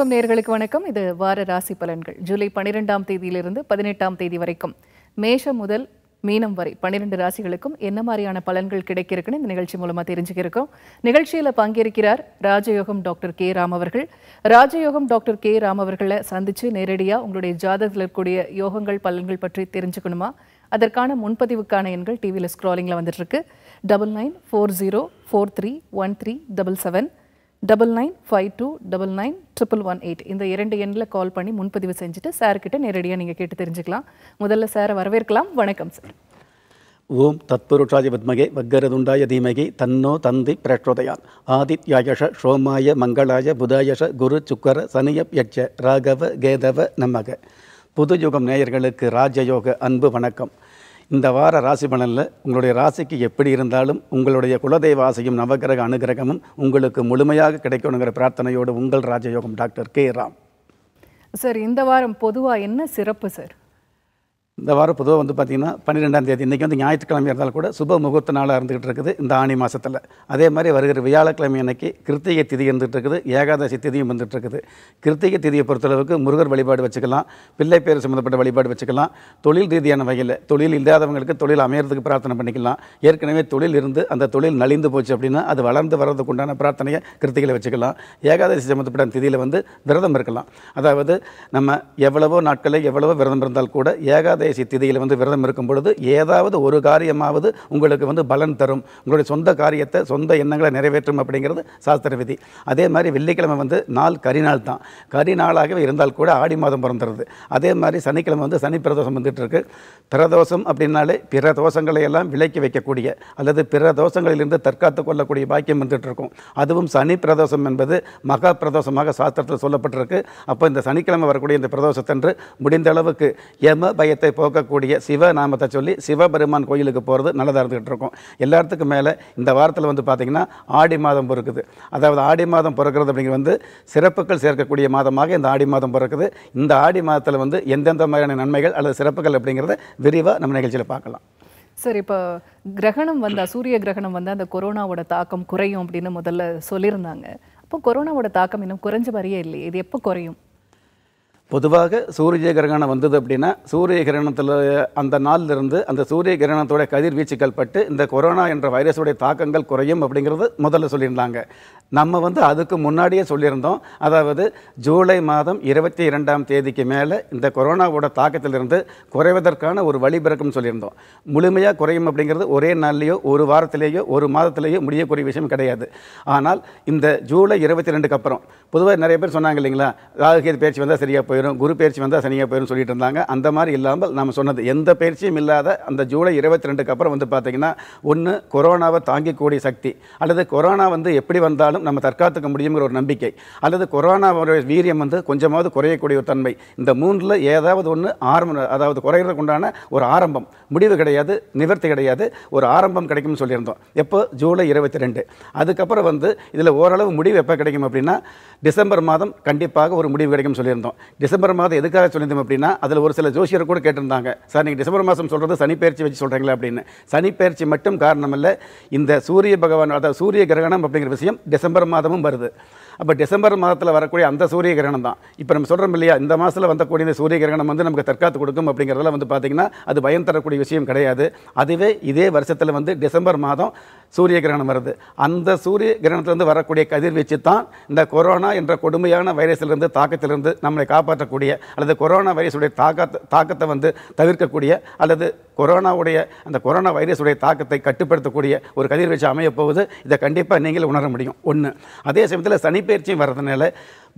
யுகம் நேர்களுக்கு வணக்கம் இது வார ராசி பலன்கள் ஜூலை பனிரெண்டாம் தேதியிலிருந்து பதினெட்டாம் தேதி வரைக்கும் மேஷம் முதல் மீனம் வரை பன்னிரண்டு ராசிகளுக்கும் என்ன மாதிரியான பலன்கள் கிடைக்கிருக்குன்னு இந்த நிகழ்ச்சி மூலமாக தெரிஞ்சுக்கிருக்கோம் நிகழ்ச்சியில் பங்கேற்கிறார் ராஜயோகம் டாக்டர் கே ராம் அவர்கள் ராஜயோகம் டாக்டர் கே ராம் அவர்களை சந்தித்து நேரடியாக உங்களுடைய ஜாதகத்தில் இருக்கக்கூடிய யோகங்கள் பலன்கள் பற்றி தெரிஞ்சுக்கணுமா அதற்கான முன்பதிவுக்கான எண்கள் டிவியில் ஸ்க்ராலிங்கில் வந்துட்டுருக்கு double nine four zero four three one three double seven double nine five two double nine triple one eight இந்த இரண்டு எண்ணில் கால் பண்ணி முன்பதிவு செஞ்சுட்டு சார்கிட்ட நேரடியாக நீங்கள் கேட்டு தெரிஞ்சுக்கலாம் முதல்ல சாரை வரவேற்கலாம் வணக்கம் சார் ஓம் தத்புருஷாய பத்மகே வக்கரதுண்டாய தீமகி தன்னோ தந்தி பிரச்சோதயான் ஆதித்யாயஷ ஷோமாய மங்களாய புதாயஷ குரு சுக்கர சனியப் யட்ச ராகவ கேதவ நமக புதுயுகம் நேயர்களுக்கு ராஜயோக அன்பு வணக்கம் இந்த வார ராசி பலனில் உங்களுடைய ராசிக்கு எப்படி இருந்தாலும் உங்களுடைய குலதெய்வ ஆசையும் நவகிரக அனுகிரகமும் உங்களுக்கு முழுமையாக கிடைக்கணுங்கிற பிரார்த்தனையோடு உங்கள் ராஜயோகம் டாக்டர் கே ராம் சார் இந்த வாரம் பொதுவாக என்ன சிறப்பு சார் இந்த வாரம் பொதுவாக வந்து பார்த்திங்கன்னா பன்னிரெண்டாம் தேதி இன்றைக்கி வந்து ஞாயிற்றுக்கிழமை இருந்தால் கூட சுப முகூர்த்த நாளாக இருந்துகிட்டு இருக்குது இந்த ஆணி மாதத்தில் அதே மாதிரி வருகிற வியாழக்கிழமை அன்னைக்கு கிருத்திகை திதி இருந்துகிட்டு இருக்குது ஏகாதசி திதியும் வந்துகிட்டு இருக்குது கிருத்திகை திதியை பொறுத்தளவுக்கு முருகர் வழிபாடு வச்சுக்கலாம் பிள்ளை பேர் சம்மந்தப்பட்ட வழிபாடு வச்சுக்கலாம் தொழில் ரீதியான வகையில் தொழில் இல்லாதவங்களுக்கு தொழில் அமையறதுக்கு பிரார்த்தனை பண்ணிக்கலாம் ஏற்கனவே தொழில் இருந்து அந்த தொழில் நலிந்து போச்சு அப்படின்னா அது வளர்ந்து வர்றதுக்கு உண்டான பிரார்த்தனையை கிருத்திகளை வச்சுக்கலாம் ஏகாதசி சம்மந்தப்பட்ட திதியில் வந்து விரதம் இருக்கலாம் அதாவது நம்ம எவ்வளவோ நாட்களில் எவ்வளவோ விரதம் இருந்தால் கூட ஏகாதசி கடைசி திதியில் வந்து விரதம் இருக்கும் பொழுது ஏதாவது ஒரு காரியமாவது உங்களுக்கு வந்து பலன் தரும் உங்களுடைய சொந்த காரியத்தை சொந்த எண்ணங்களை நிறைவேற்றும் அப்படிங்கிறது சாஸ்திர விதி அதே மாதிரி வெள்ளிக்கிழமை வந்து நாள் கரிநாள் தான் கரிநாளாகவே இருந்தால் கூட ஆடி மாதம் பிறந்துருது அதே மாதிரி சனிக்கிழமை வந்து சனி பிரதோஷம் வந்துட்டு இருக்கு பிரதோஷம் அப்படின்னாலே பிற தோஷங்களை எல்லாம் விலக்கி வைக்கக்கூடிய அல்லது பிற தோஷங்களிலிருந்து தற்காத்து கொள்ளக்கூடிய பாக்கியம் வந்துட்டு இருக்கும் அதுவும் சனி பிரதோஷம் என்பது மகா பிரதோஷமாக சாஸ்திரத்தில் சொல்லப்பட்டிருக்கு அப்போ இந்த சனிக்கிழமை வரக்கூடிய இந்த பிரதோஷத்தன்று முடிந்த அளவுக்கு எம பயத்தை போகக்கூடிய சிவ நாமத்தை சொல்லி சிவபெருமான் கோயிலுக்கு போகிறது நல்லதாக இருந்துகிட்டு இருக்கும் எல்லாத்துக்கும் மேலே இந்த வாரத்தில் வந்து பார்த்திங்கன்னா ஆடி மாதம் பிறக்குது அதாவது ஆடி மாதம் பிறக்கிறது அப்படிங்கிறது வந்து சிறப்புகள் சேர்க்கக்கூடிய மாதமாக இந்த ஆடி மாதம் பிறக்குது இந்த ஆடி மாதத்தில் வந்து எந்தெந்த மாதிரியான நன்மைகள் அல்லது சிறப்புகள் அப்படிங்கிறத விரிவாக நம்ம நிகழ்ச்சியில் பார்க்கலாம் சார் இப்போ கிரகணம் வந்தால் சூரிய கிரகணம் வந்தால் அந்த கொரோனாவோட தாக்கம் குறையும் அப்படின்னு முதல்ல சொல்லியிருந்தாங்க அப்போ கொரோனாவோட தாக்கம் இன்னும் குறைஞ்ச மாதிரியே இல்லை இது எப்போ குறையும் பொதுவாக சூரிய கிரகணம் வந்தது அப்படின்னா சூரிய கிரகணத்தில் அந்த நாளிலிருந்து அந்த சூரிய கிரகணத்தோட கதிர்வீச்சுக்கள் பட்டு இந்த கொரோனா என்ற வைரஸுடைய தாக்கங்கள் குறையும் அப்படிங்கிறது முதல்ல சொல்லியிருந்தாங்க நம்ம வந்து அதுக்கு முன்னாடியே சொல்லியிருந்தோம் அதாவது ஜூலை மாதம் இருபத்தி இரண்டாம் தேதிக்கு மேலே இந்த கொரோனாவோட தாக்கத்திலிருந்து குறைவதற்கான ஒரு வழிபிறக்கம் சொல்லியிருந்தோம் முழுமையாக குறையும் அப்படிங்கிறது ஒரே நாள்லேயோ ஒரு வாரத்திலேயோ ஒரு மாதத்திலேயோ முடியக்கூடிய விஷயம் கிடையாது ஆனால் இந்த ஜூலை இருபத்தி ரெண்டுக்கு அப்புறம் பொதுவாக நிறைய பேர் சொன்னாங்க இல்லைங்களா ராகுகேது பயிற்சி வந்தால் சரியாக போயிடும் குரு பயிற்சி வந்தால் சரியாக போயிடும் சொல்லிட்டு இருந்தாங்க அந்த மாதிரி இல்லாமல் நம்ம சொன்னது எந்த பயிற்சியும் இல்லாத அந்த ஜூலை இருபத்தி ரெண்டுக்கு அப்புறம் வந்து பார்த்திங்கன்னா ஒன்று கொரோனாவை தாங்கிக்கூடிய சக்தி அல்லது கொரோனா வந்து எப்படி வந்தாலும் இருந்தாலும் நம்ம தற்காத்துக்க முடியுங்கிற ஒரு நம்பிக்கை அல்லது கொரோனா வீரியம் வந்து கொஞ்சமாவது குறையக்கூடிய ஒரு தன்மை இந்த மூன்றில் ஏதாவது ஒன்று ஆரம்ப அதாவது குறையிறதுக்கு ஒரு ஆரம்பம் முடிவு கிடையாது நிவர்த்தி கிடையாது ஒரு ஆரம்பம் கிடைக்கும்னு சொல்லியிருந்தோம் எப்போ ஜூலை இருபத்தி ரெண்டு அதுக்கப்புறம் வந்து இதில் ஓரளவு முடிவு எப்போ கிடைக்கும் அப்படின்னா டிசம்பர் மாதம் கண்டிப்பாக ஒரு முடிவு கிடைக்கும் சொல்லியிருந்தோம் டிசம்பர் மாதம் எதுக்காக சொல்லியிருந்தோம் அப்படின்னா அதில் ஒரு சில ஜோசியர் கூட கேட்டிருந்தாங்க சார் நீங்கள் டிசம்பர் மாதம் சொல்கிறது சனிப்பெயர்ச்சி வச்சு சொல்கிறீங்களா அப்படின்னு சனிப்பெயர்ச்சி மட்டும் காரணம் இல்லை இந்த சூரிய பகவான் அதாவது சூரிய கிரகணம் அப்படிங்கிற விஷயம் டிசம்பர் டிசம்பர் மாதமும் வருது அப்போ டிசம்பர் மாதத்தில் வரக்கூடிய அந்த சூரிய கிரகணம் தான் இப்போ நம்ம சொல்கிறோம் இல்லையா இந்த மாதத்தில் வந்தக்கூடிய இந்த சூரிய கிரகணம் வந்து நமக்கு தற்காத்து கொடுக்கும் அப்படிங்கிறதெல்லாம் வந்து பார்த்திங்கன்னா அது பயம் தரக்கூடிய விஷயம் கிடையாது அதுவே இதே வருஷத்தில் வந்து டிசம்பர் மாதம் சூரிய கிரகணம் வருது அந்த சூரிய கிரகணத்திலிருந்து வரக்கூடிய கதிர்வீச்சு தான் இந்த கொரோனா என்ற கொடுமையான வைரஸிலிருந்து தாக்கத்திலிருந்து நம்மளை காப்பாற்றக்கூடிய அல்லது கொரோனா வைரஸுடைய தாக்கத்தை தாக்கத்தை வந்து தவிர்க்கக்கூடிய அல்லது கொரோனாவுடைய அந்த கொரோனா வைரஸுடைய தாக்கத்தை கட்டுப்படுத்தக்கூடிய ஒரு கதிர்வீச்சு அமையப்போகுது இதை கண்டிப்பாக நீங்கள் உணர முடியும் ஒன்று அதே சமயத்தில் சனிப்பயிற்சியும் வர்றதுனால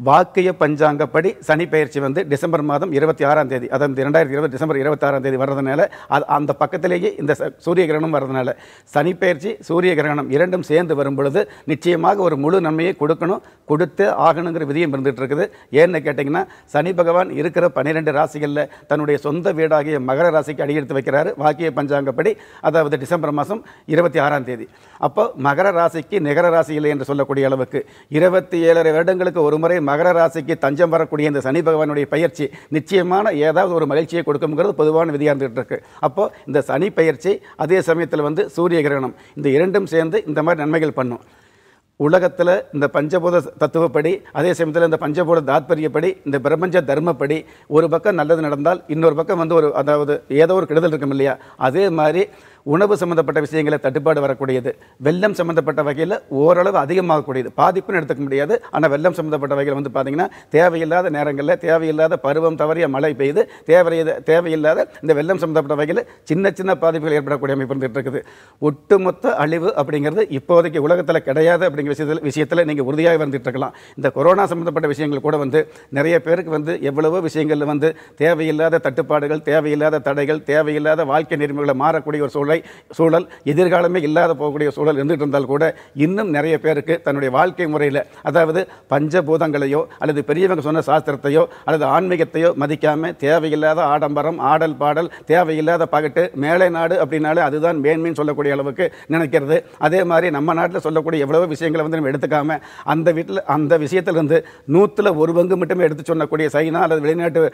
வாக்கிய பஞ்சாங்கப்படி சனி பயிற்சி வந்து டிசம்பர் மாதம் இருபத்தி ஆறாம் தேதி அதாவது இரண்டாயிரத்தி இருபது டிசம்பர் ஆறாம் தேதி வர்றதுனால அது அந்த பக்கத்திலேயே இந்த சூரிய கிரகணம் வர்றதுனால சனி பயிற்சி சூரிய கிரகணம் இரண்டும் சேர்ந்து வரும் பொழுது நிச்சயமாக ஒரு முழு நன்மையை கொடுக்கணும் கொடுத்து ஆகணுங்கிற விதியும் இருந்துகிட்டு இருக்குது ஏன்னு கேட்டிங்கன்னா சனி பகவான் இருக்கிற பன்னிரெண்டு ராசிகளில் தன்னுடைய சொந்த வீடாகிய மகர ராசிக்கு அடியெடுத்து வைக்கிறாரு வாக்கிய பஞ்சாங்கப்படி அதாவது டிசம்பர் மாதம் இருபத்தி ஆறாம் தேதி அப்போ மகர ராசிக்கு நிகர ராசி இல்லை என்று சொல்லக்கூடிய அளவுக்கு இருபத்தி ஏழரை வருடங்களுக்கு ஒரு முறை மகர ராசிக்கு தஞ்சம் வரக்கூடிய இந்த சனி பகவானுடைய பயிற்சி நிச்சயமான ஏதாவது ஒரு மகிழ்ச்சியை கொடுக்குங்கிறது பொதுவான விதியாக இருந்துகிட்டு இருக்கு அப்போது இந்த சனி பயிற்சி அதே சமயத்தில் வந்து சூரிய கிரகணம் இந்த இரண்டும் சேர்ந்து இந்த மாதிரி நன்மைகள் பண்ணும் உலகத்தில் இந்த பஞ்சபூத தத்துவப்படி அதே சமயத்தில் இந்த பஞ்சபூத தாத்பரியப்படி இந்த பிரபஞ்ச தர்மப்படி ஒரு பக்கம் நல்லது நடந்தால் இன்னொரு பக்கம் வந்து ஒரு அதாவது ஏதோ ஒரு கெடுதல் இருக்கும் இல்லையா அதே மாதிரி உணவு சம்மந்தப்பட்ட விஷயங்களில் தட்டுப்பாடு வரக்கூடியது வெள்ளம் சம்மந்தப்பட்ட வகையில் ஓரளவு அதிகமாகக்கூடியது பாதிப்புன்னு எடுத்துக்க முடியாது ஆனால் வெள்ளம் சம்பந்தப்பட்ட வகையில் வந்து பார்த்திங்கன்னா தேவையில்லாத நேரங்களில் தேவையில்லாத பருவம் தவறிய மழை பெய்து தேவைய தேவையில்லாத இந்த வெள்ளம் சம்மந்தப்பட்ட வகையில் சின்ன சின்ன பாதிப்புகள் ஏற்படக்கூடிய அமைப்பு இருந்துகிட்டு இருக்குது ஒட்டுமொத்த அழிவு அப்படிங்கிறது இப்போதைக்கு உலகத்தில் கிடையாது அப்படிங்கிற விஷயத்தில் விஷயத்தில் நீங்கள் உறுதியாக வந்துட்டு இருக்கலாம் இந்த கொரோனா சம்மந்தப்பட்ட விஷயங்கள் கூட வந்து நிறைய பேருக்கு வந்து எவ்வளவோ விஷயங்களில் வந்து தேவையில்லாத தட்டுப்பாடுகள் தேவையில்லாத தடைகள் தேவையில்லாத வாழ்க்கை நெறிமுறைகளை மாறக்கூடிய ஒரு சூழல் சூழலை சூழல் எதிர்காலமே இல்லாத போகக்கூடிய சூழல் இருந்துகிட்டு இருந்தால் கூட இன்னும் நிறைய பேருக்கு தன்னுடைய வாழ்க்கை முறையில் அதாவது பஞ்சபூதங்களையோ அல்லது பெரியவங்க சொன்ன சாஸ்திரத்தையோ அல்லது ஆன்மீகத்தையோ மதிக்காமல் தேவையில்லாத ஆடம்பரம் ஆடல் பாடல் தேவையில்லாத பகட்டு மேலை நாடு அப்படின்னாலே அதுதான் மேன்மைன்னு சொல்லக்கூடிய அளவுக்கு நினைக்கிறது அதே மாதிரி நம்ம நாட்டில் சொல்லக்கூடிய எவ்வளவோ விஷயங்களை வந்து நம்ம எடுத்துக்காமல் அந்த வீட்டில் அந்த விஷயத்திலிருந்து நூற்றில் ஒரு பங்கு மட்டுமே எடுத்து சொல்லக்கூடிய சைனா அல்லது வெளிநாட்டு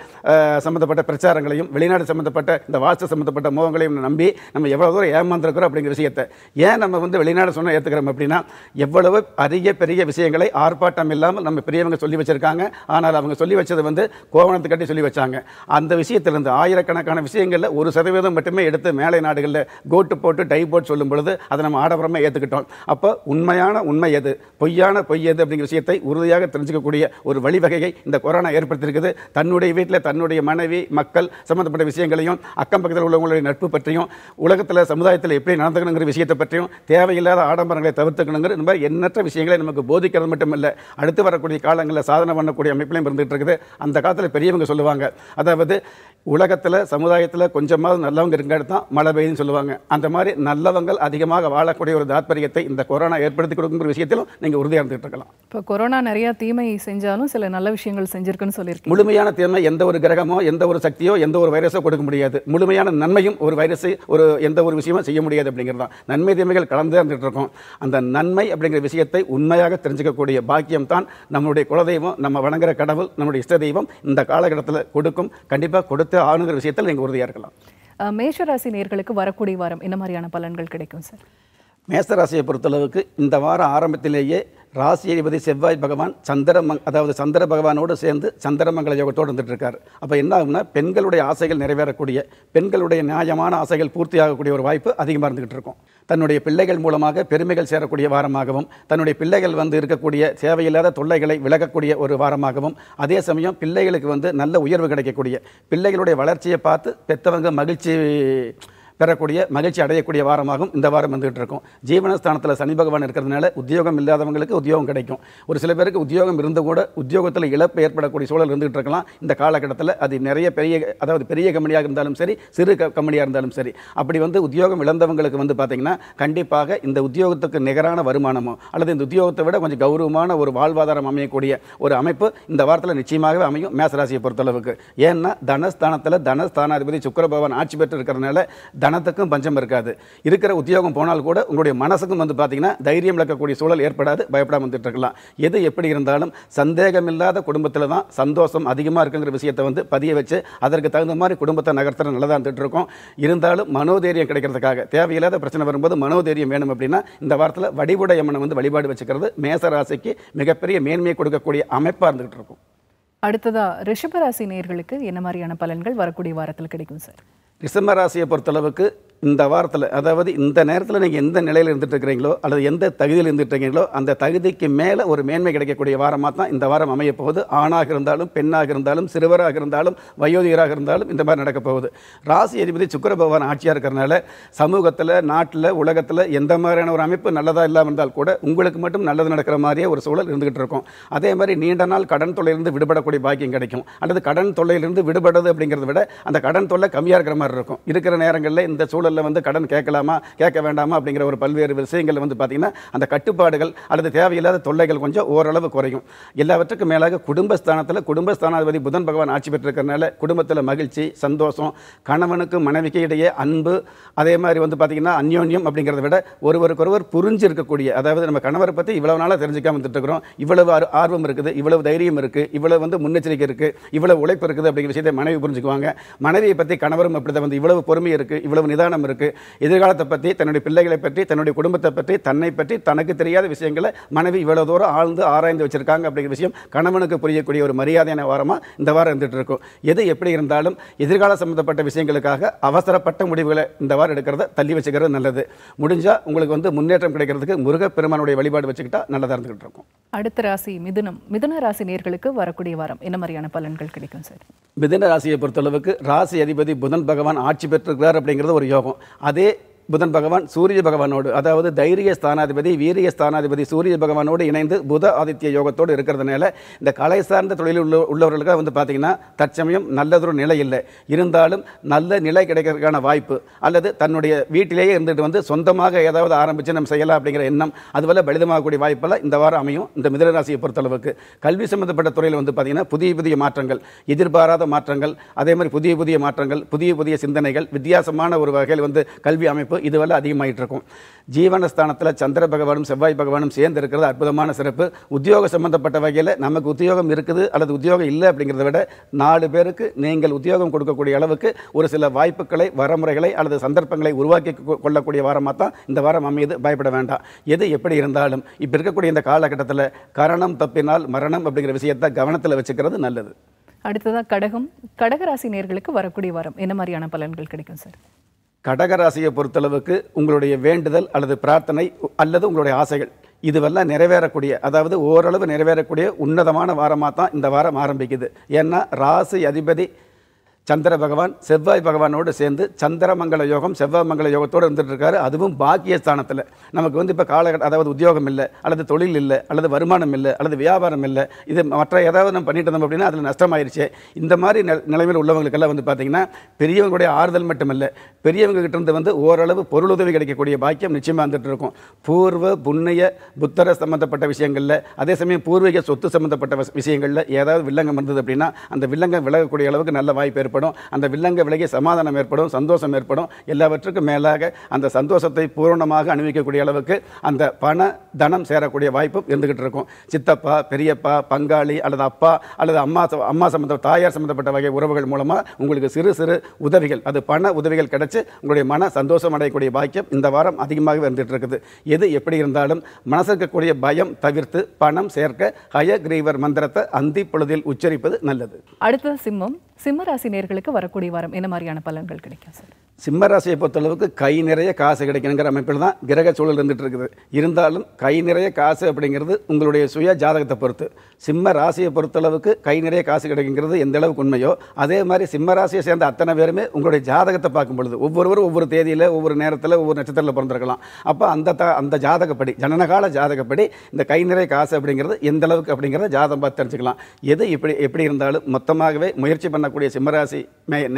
சம்மந்தப்பட்ட பிரச்சாரங்களையும் வெளிநாடு சம்மந்தப்பட்ட இந்த வாஸ்து சம்மந்தப்பட்ட மோகங்களையும் நம்பி நம்ம எவ்வளோ எவ்வளோ தூரம் ஏமாந்துருக்கிறோம் அப்படிங்கிற விஷயத்தை ஏன் நம்ம வந்து வெளிநாடு சொன்ன ஏற்றுக்கிறோம் அப்படின்னா எவ்வளவு அதிக பெரிய விஷயங்களை ஆர்ப்பாட்டம் இல்லாமல் நம்ம பெரியவங்க சொல்லி வச்சுருக்காங்க ஆனால் அவங்க சொல்லி வச்சது வந்து கோவணத்து கட்டி சொல்லி வச்சாங்க அந்த விஷயத்திலிருந்து ஆயிரக்கணக்கான விஷயங்களில் ஒரு சதவீதம் மட்டுமே எடுத்து மேலை நாடுகளில் கோட்டு போட்டு டை போட்டு சொல்லும் பொழுது அதை நம்ம ஆடவரமாக ஏற்றுக்கிட்டோம் அப்போ உண்மையான உண்மை எது பொய்யான பொய் எது அப்படிங்கிற விஷயத்தை உறுதியாக தெரிஞ்சுக்கக்கூடிய ஒரு வழிவகையை இந்த கொரோனா ஏற்படுத்தியிருக்குது தன்னுடைய வீட்டில் தன்னுடைய மனைவி மக்கள் சம்மந்தப்பட்ட விஷயங்களையும் அக்கம் பக்கத்தில் உள்ளவங்களுடைய நட்பு பற்றியும் உலகத்தில் சமூகத்தில் சமுதாயத்தில் எப்படி நடந்துக்கணுங்கிற விஷயத்தை பற்றியும் தேவையில்லாத ஆடம்பரங்களை தவிர்த்துக்கணுங்கிற இந்த மாதிரி எண்ணற்ற விஷயங்களை நமக்கு போதிக்கிறது மட்டும் இல்லை அடுத்து வரக்கூடிய காலங்களில் சாதனை பண்ணக்கூடிய அமைப்பிலையும் இருந்துகிட்டு இருக்குது அந்த காலத்தில் பெரியவங்க சொல்லுவாங்க அதாவது உலகத்தில் சமுதாயத்தில் கொஞ்சமாவது நல்லவங்க இருக்கிறது தான் மழை பெய்யுதுன்னு சொல்லுவாங்க அந்த மாதிரி நல்லவங்கள் அதிகமாக வாழக்கூடிய ஒரு தாத்பரியத்தை இந்த கொரோனா ஏற்படுத்தி கொடுக்குங்கிற விஷயத்திலும் நீங்கள் உறுதியாக இருந்துகிட்டு இருக்கலாம் இப்போ கொரோனா நிறையா தீமை செஞ்சாலும் சில நல்ல விஷயங்கள் செஞ்சிருக்குன்னு சொல்லியிருக்கு முழுமையான தீமை எந்த ஒரு கிரகமோ எந்த ஒரு சக்தியோ எந்த ஒரு வைரஸோ கொடுக்க முடியாது முழுமையான நன்மையும் ஒரு வைரஸ் ஒரு எந்த ஒரு விஷயமா செய்ய முடியாது அப்படிங்கிறது தான் நன்மை தீமைகள் கலந்து இருக்கோம் அந்த நன்மை அப்படிங்கிற விஷயத்தை உண்மையாக தெரிஞ்சுக்கக்கூடிய பாக்கியம் தான் நம்மளுடைய குலதெய்வம் நம்ம வணங்குற கடவுள் நம்மளுடைய இஷ்ட தெய்வம் இந்த காலகட்டத்தில் கொடுக்கும் கண்டிப்பாக கொடுத்து ஆணுங்கிற விஷயத்தில் நீங்கள் உறுதியாக இருக்கலாம் மேஷராசி நேர்களுக்கு வரக்கூடிய வாரம் என்ன மாதிரியான பலன்கள் கிடைக்கும் சார் மேசராசியை பொறுத்தளவுக்கு இந்த வாரம் ஆரம்பத்திலேயே ராசி அதிபதி செவ்வாய் பகவான் மங் அதாவது சந்திர பகவானோடு சேர்ந்து சந்திரமங்கல யோகத்தோடு வந்துட்டுருக்கார் அப்போ என்ன ஆகும்னா பெண்களுடைய ஆசைகள் நிறைவேறக்கூடிய பெண்களுடைய நியாயமான ஆசைகள் பூர்த்தியாகக்கூடிய ஒரு வாய்ப்பு அதிகமாக இருந்துகிட்டு இருக்கும் தன்னுடைய பிள்ளைகள் மூலமாக பெருமைகள் சேரக்கூடிய வாரமாகவும் தன்னுடைய பிள்ளைகள் வந்து இருக்கக்கூடிய தேவையில்லாத தொல்லைகளை விலகக்கூடிய ஒரு வாரமாகவும் அதே சமயம் பிள்ளைகளுக்கு வந்து நல்ல உயர்வு கிடைக்கக்கூடிய பிள்ளைகளுடைய வளர்ச்சியை பார்த்து பெற்றவங்க மகிழ்ச்சி பெறக்கூடிய மகிழ்ச்சி அடையக்கூடிய வாரமாகவும் இந்த வாரம் வந்துகிட்டு இருக்கும் ஜீவனஸ்தானத்தில் சனி பகவான் இருக்கிறதுனால உத்தியோகம் இல்லாதவங்களுக்கு உத்தியோகம் கிடைக்கும் ஒரு சில பேருக்கு உத்தியோகம் இருந்து கூட உத்தியோகத்தில் இழப்பு ஏற்படக்கூடிய சூழல் இருந்துகிட்டு இருக்கலாம் இந்த காலகட்டத்தில் அது நிறைய பெரிய அதாவது பெரிய கம்பெனியாக இருந்தாலும் சரி சிறு கம்பெனியாக இருந்தாலும் சரி அப்படி வந்து உத்தியோகம் இழந்தவங்களுக்கு வந்து பார்த்திங்கன்னா கண்டிப்பாக இந்த உத்தியோகத்துக்கு நிகரான வருமானமோ அல்லது இந்த உத்தியோகத்தை விட கொஞ்சம் கௌரவமான ஒரு வாழ்வாதாரம் அமையக்கூடிய ஒரு அமைப்பு இந்த வாரத்தில் நிச்சயமாகவே அமையும் மேசராசியை பொறுத்தளவுக்கு ஏன்னா தனஸ்தானத்தில் தனஸ்தானாதிபதி சுக்கர பகவான் ஆட்சி பெற்று இருக்கிறதுனால தனத்துக்கும் பஞ்சம் இருக்காது இருக்கிற உத்தியோகம் போனால் கூட உங்களுடைய மனசுக்கும் வந்து பார்த்திங்கன்னா தைரியம் இழக்கக்கூடிய சூழல் ஏற்படாது பயப்படாமல் வந்துட்டு இருக்கலாம் எது எப்படி இருந்தாலும் சந்தேகமில்லாத குடும்பத்தில் தான் சந்தோஷம் அதிகமாக இருக்குங்கிற விஷயத்தை வந்து பதிய வச்சு அதற்கு தகுந்த மாதிரி குடும்பத்தை நகர்த்துற நல்லதாக இருந்துட்டு இருக்கோம் இருந்தாலும் மனோதைரியம் கிடைக்கிறதுக்காக தேவையில்லாத பிரச்சனை வரும்போது மனோதைரியம் வேணும் அப்படின்னா இந்த வாரத்தில் வடிவுடையம்மனை வந்து வழிபாடு வச்சுக்கிறது மேசராசிக்கு மிகப்பெரிய மேன்மையை கொடுக்கக்கூடிய அமைப்பாக இருந்துகிட்டு இருக்கும் அடுத்ததா ரிஷபராசி நேர்களுக்கு என்ன மாதிரியான பலன்கள் வரக்கூடிய வாரத்தில் கிடைக்கும் சார் டிசம்பர் ராசியை பொறுத்தளவுக்கு இந்த வாரத்தில் அதாவது இந்த நேரத்தில் நீங்கள் எந்த நிலையில் இருந்துகிட்டு இருக்கிறீங்களோ அல்லது எந்த தகுதியில் இருந்துட்டு இருக்கீங்களோ அந்த தகுதிக்கு மேலே ஒரு மேன்மை கிடைக்கக்கூடிய வாரமாக தான் இந்த வாரம் அமைய போகுது ஆணாக இருந்தாலும் பெண்ணாக இருந்தாலும் சிறுவராக இருந்தாலும் வயோதிகராக இருந்தாலும் இந்த மாதிரி நடக்கப் போகுது ராசி அதிபதி சுக்கர பகவான் ஆட்சியாக இருக்கிறனால சமூகத்தில் நாட்டில் உலகத்தில் எந்த மாதிரியான ஒரு அமைப்பு நல்லதாக இல்லாமல் இருந்தால் கூட உங்களுக்கு மட்டும் நல்லது நடக்கிற மாதிரியே ஒரு சூழல் இருந்துகிட்டு இருக்கும் அதே மாதிரி நீண்ட நாள் கடன் தொல்லையிலிருந்து விடுபடக்கூடிய பாக்கியம் கிடைக்கும் அல்லது கடன் தொல்லையிலிருந்து விடுபடுறது அப்படிங்கிறத விட அந்த கடன் தொல்லை கம்மியாக இருக்கிற மாதிரி இருக்கும் இருக்கிற நேரங்களில் இந்த சூழல் முதல்ல வந்து கடன் கேட்கலாமா கேட்க வேண்டாமா அப்படிங்கிற ஒரு பல்வேறு விஷயங்கள் வந்து பார்த்திங்கன்னா அந்த கட்டுப்பாடுகள் அல்லது தேவையில்லாத தொல்லைகள் கொஞ்சம் ஓரளவு குறையும் எல்லாவற்றுக்கும் மேலாக குடும்பஸ்தானத்தில் குடும்பஸ்தானாதிபதி புதன் பகவான் ஆட்சி பெற்றிருக்கிறனால குடும்பத்தில் மகிழ்ச்சி சந்தோஷம் கணவனுக்கும் மனைவிக்கு இடையே அன்பு அதே மாதிரி வந்து பார்த்திங்கன்னா அந்யோன்யம் அப்படிங்கிறத விட ஒருவருக்கொருவர் புரிஞ்சு இருக்கக்கூடிய அதாவது நம்ம கணவரை பற்றி இவ்வளவு நாளாக தெரிஞ்சுக்காம வந்துட்டுருக்கிறோம் இவ்வளவு ஆர்வம் இருக்குது இவ்வளவு தைரியம் இருக்குது இவ்வளவு வந்து முன்னெச்சரிக்கை இருக்குது இவ்வளவு உழைப்பு இருக்குது அப்படிங்கிற விஷயத்தை மனைவி புரிஞ்சுக்குவாங்க மனைவியை பற்றி கணவரும் அப்படி வந்து இவ்வளவு பொறுமை இருக்குது இவ்வளவு நிதானம் எண்ணம் இருக்கு எதிர்காலத்தை பற்றி தன்னுடைய பிள்ளைகளை பற்றி தன்னுடைய குடும்பத்தை பற்றி தன்னை பற்றி தனக்கு தெரியாத விஷயங்களை மனைவி இவ்வளோ தூரம் ஆழ்ந்து ஆராய்ந்து வச்சிருக்காங்க அப்படிங்கிற விஷயம் கணவனுக்கு புரியக்கூடிய ஒரு மரியாதையான வாரமாக இந்த வாரம் இருந்துட்டு இருக்கும் எது எப்படி இருந்தாலும் எதிர்கால சம்பந்தப்பட்ட விஷயங்களுக்காக அவசரப்பட்ட முடிவுகளை இந்த வாரம் எடுக்கிறத தள்ளி வச்சுக்கிறது நல்லது முடிஞ்சால் உங்களுக்கு வந்து முன்னேற்றம் கிடைக்கிறதுக்கு முருகப்பெருமானுடைய வழிபாடு வச்சுக்கிட்டா நல்லதாக இருந்துகிட்டு இருக்கும் அடுத்த ராசி மிதுனம் மிதுன ராசி நேர்களுக்கு வரக்கூடிய வாரம் என்ன மாதிரியான பலன்கள் கிடைக்கும் சார் மிதுன ராசியை பொறுத்தளவுக்கு ராசி அதிபதி புதன் பகவான் ஆட்சி பெற்றிருக்கிறார் அப்படிங்கிறது ஒரு யோகம் அதே புதன் பகவான் சூரிய பகவானோடு அதாவது தைரிய ஸ்தானாதிபதி வீரிய ஸ்தானாதிபதி சூரிய பகவானோடு இணைந்து புத ஆதித்ய யோகத்தோடு இருக்கிறதுனால இந்த கலை சார்ந்த தொழில் உள்ள உள்ளவர்களுக்கு வந்து பார்த்திங்கன்னா தற்சமயம் நல்லதொரு நிலை இல்லை இருந்தாலும் நல்ல நிலை கிடைக்கிறதுக்கான வாய்ப்பு அல்லது தன்னுடைய வீட்டிலேயே இருந்துட்டு வந்து சொந்தமாக ஏதாவது ஆரம்பித்து நம்ம செய்யலாம் அப்படிங்கிற எண்ணம் அதுபோல் பலிதமாகக்கூடிய வாய்ப்பெல்லாம் இந்த வாரம் அமையும் இந்த மிதனராசியை பொறுத்தளவுக்கு கல்வி சம்மந்தப்பட்ட துறையில் வந்து பார்த்திங்கன்னா புதிய புதிய மாற்றங்கள் எதிர்பாராத மாற்றங்கள் அதே மாதிரி புதிய புதிய மாற்றங்கள் புதிய புதிய சிந்தனைகள் வித்தியாசமான ஒரு வகையில் வந்து கல்வி அமைப்பு சிறப்பு இதுவரை அதிகமாகிட்டு இருக்கும் ஜீவனஸ்தானத்தில் சந்திர பகவானும் செவ்வாய் பகவானும் சேர்ந்து இருக்கிறது அற்புதமான சிறப்பு உத்தியோக சம்பந்தப்பட்ட வகையில் நமக்கு உத்தியோகம் இருக்குது அல்லது உத்தியோகம் இல்லை அப்படிங்கிறத விட நாலு பேருக்கு நீங்கள் உத்தியோகம் கொடுக்கக்கூடிய அளவுக்கு ஒரு சில வாய்ப்புகளை வரமுறைகளை அல்லது சந்தர்ப்பங்களை உருவாக்கி கொள்ளக்கூடிய வாரமாக தான் இந்த வாரம் அமையுது பயப்பட வேண்டாம் எது எப்படி இருந்தாலும் இப்போ இருக்கக்கூடிய இந்த காலகட்டத்தில் கரணம் தப்பினால் மரணம் அப்படிங்கிற விஷயத்தை கவனத்தில் வச்சுக்கிறது நல்லது அடுத்ததாக கடகம் கடகராசி நேர்களுக்கு வரக்கூடிய வாரம் என்ன மாதிரியான பலன்கள் கிடைக்கும் சார் கடகராசியை பொறுத்தளவுக்கு உங்களுடைய வேண்டுதல் அல்லது பிரார்த்தனை அல்லது உங்களுடைய ஆசைகள் இதுவெல்லாம் நிறைவேறக்கூடிய அதாவது ஓரளவு நிறைவேறக்கூடிய உன்னதமான வாரமாக தான் இந்த வாரம் ஆரம்பிக்குது ஏன்னா ராசி அதிபதி சந்திர பகவான் செவ்வாய் பகவானோடு சேர்ந்து மங்கள யோகம் செவ்வாய் மங்கல யோகத்தோடு இருந்துட்டு இருக்காரு அதுவும் பாக்கியஸ்தானத்தில் நமக்கு வந்து இப்போ காலகட்ட அதாவது உத்தியோகம் இல்லை அல்லது தொழில் இல்லை அல்லது வருமானம் இல்லை அல்லது வியாபாரம் இல்லை இது மற்ற ஏதாவது நம்ம பண்ணிட்டு இருந்தோம் அப்படின்னா அதில் நஷ்டமாயிருச்சு இந்த மாதிரி நிலைமையில் உள்ளவங்களுக்கெல்லாம் வந்து பார்த்திங்கன்னா பெரியவங்களுடைய ஆறுதல் மட்டும் இல்லை இருந்து வந்து ஓரளவு பொருளுதவி கிடைக்கக்கூடிய பாக்கியம் நிச்சயமாக வந்துட்டு இருக்கும் பூர்வ புண்ணிய புத்தர சம்மந்தப்பட்ட விஷயங்களில் அதே சமயம் பூர்வீக சொத்து சம்மந்தப்பட்ட விஷயங்களில் ஏதாவது வில்லங்கம் வந்தது அப்படின்னா அந்த வில்லங்கம் விலகக்கூடிய அளவுக்கு நல்ல வாய்ப்பு ஏற்படும் ஏற்படும் அந்த வில்லங்க விலகி சமாதானம் ஏற்படும் சந்தோஷம் ஏற்படும் எல்லாவற்றுக்கும் மேலாக அந்த சந்தோஷத்தை பூரணமாக அனுபவிக்கக்கூடிய அளவுக்கு அந்த பண தனம் சேரக்கூடிய வாய்ப்பும் இருந்துகிட்டு இருக்கும் சித்தப்பா பெரியப்பா பங்காளி அல்லது அப்பா அல்லது அம்மா அம்மா சம்மந்த தாயார் சம்மந்தப்பட்ட வகை உறவுகள் மூலமாக உங்களுக்கு சிறு சிறு உதவிகள் அது பண உதவிகள் கிடைச்சி உங்களுடைய மன சந்தோஷம் அடையக்கூடிய வாக்கியம் இந்த வாரம் அதிகமாக இருந்துகிட்டு இருக்குது எது எப்படி இருந்தாலும் மனசிற்கக்கூடிய பயம் தவிர்த்து பணம் சேர்க்க ஹயக்ரீவர் மந்திரத்தை அந்தி பொழுதில் உச்சரிப்பது நல்லது அடுத்தது சிம்மம் சிம்மராசி நேர்களுக்கு வரக்கூடிய வாரம் என்ன மாதிரியான பலன்கள் கிடைக்கும் சார் சிம்மராசியை பொறுத்தளவுக்கு கை நிறைய காசு கிடைக்கணுங்கிற அமைப்பில் தான் கிரக சூழல் இருந்துகிட்டு இருக்குது இருந்தாலும் கை நிறைய காசு அப்படிங்கிறது உங்களுடைய சுய ஜாதகத்தை பொறுத்து சிம்ம ராசியை பொறுத்தளவுக்கு கை நிறைய காசு கிடைக்குங்கிறது எந்த அளவுக்கு உண்மையோ அதே மாதிரி சிம்ம ராசியை சேர்ந்த அத்தனை பேருமே உங்களுடைய ஜாதகத்தை பார்க்கும் பொழுது ஒவ்வொருவரும் ஒவ்வொரு தேதியில் ஒவ்வொரு நேரத்தில் ஒவ்வொரு நட்சத்திரத்தில் பிறந்திருக்கலாம் அப்போ அந்த த அந்த ஜாதகப்படி ஜனனகால ஜாதகப்படி இந்த கை நிறைய காசு அப்படிங்கிறது எந்த அளவுக்கு அப்படிங்கிறத ஜாதகம் பார்த்து தெரிஞ்சுக்கலாம் எது இப்படி எப்படி இருந்தாலும் மொத்தமாகவே முயற்சி பண்ணக்கூடிய சிம்மராசி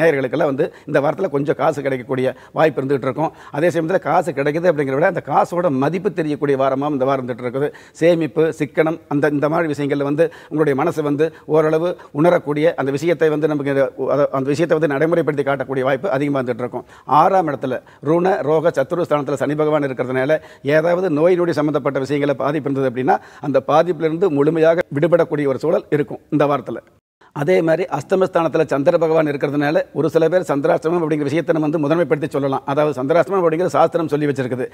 நேயர்களுக்கெல்லாம் வந்து இந்த வாரத்தில் கொஞ்சம் காசு கிடைக்கக்கூடிய வாய்ப்பு இருந்துகிட்டு இருக்கும் அதே சமயத்தில் காசு கிடைக்குது அப்படிங்கிற விட அந்த காசோட மதிப்பு தெரியக்கூடிய வாரமாக இந்த வாரம் இருந்துகிட்டு இருக்குது சேமிப்பு சிக்கனம் அந்த இந்த மாதிரி விஷயங்களில் வந்து உங்களுடைய மனசு வந்து ஓரளவு உணரக்கூடிய அந்த விஷயத்தை வந்து நமக்கு அந்த விஷயத்தை வந்து நடைமுறைப்படுத்தி காட்டக்கூடிய வாய்ப்பு அதிகமாக இருந்துகிட்டு இருக்கும் ஆறாம் இடத்துல ருண ரோக சத்துரு ஸ்தானத்தில் சனி பகவான் இருக்கிறதுனால ஏதாவது நோய் நொடி சம்மந்தப்பட்ட விஷயங்களை பாதிப்பு இருந்தது அப்படின்னா அந்த பாதிப்பிலிருந்து முழுமையாக விடுபடக்கூடிய ஒரு சூழல் இருக்கும் இந்த வாரத்தில் அதே மாதிரி அஸ்தமஸ்தானத்தில் சந்திர பகவான் இருக்கிறதுனால ஒரு சில பேர் சந்திராஷ்டமம் அப்படிங்கிற விஷயத்தை நம்ம வந்து முதன்மைப்படுத்தி சொல்லலாம் அதாவது சந்திராஷ்டமம் அப்படிங்கிற சாஸ்திரம் சொல்லி வச்சிருக்குது